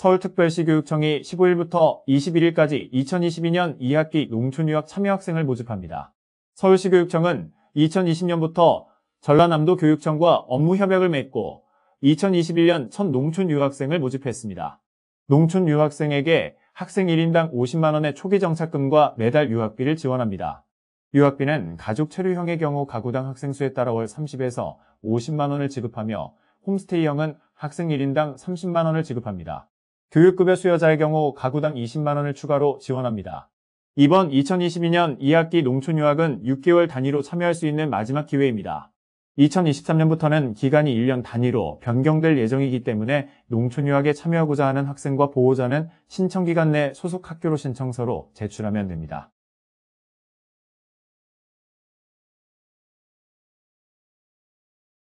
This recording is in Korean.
서울특별시교육청이 15일부터 21일까지 2022년 2학기 농촌유학 참여학생을 모집합니다. 서울시교육청은 2020년부터 전라남도 교육청과 업무 협약을 맺고 2021년 첫 농촌 유학생을 모집했습니다. 농촌 유학생에게 학생 1인당 50만원의 초기 정착금과 매달 유학비를 지원합니다. 유학비는 가족 체류형의 경우 가구당 학생 수에 따라 월 30에서 50만원을 지급하며 홈스테이형은 학생 1인당 30만원을 지급합니다. 교육급여 수여자의 경우 가구당 20만 원을 추가로 지원합니다. 이번 2022년 2학기 농촌유학은 6개월 단위로 참여할 수 있는 마지막 기회입니다. 2023년부터는 기간이 1년 단위로 변경될 예정이기 때문에 농촌유학에 참여하고자 하는 학생과 보호자는 신청기간 내 소속 학교로 신청서로 제출하면 됩니다.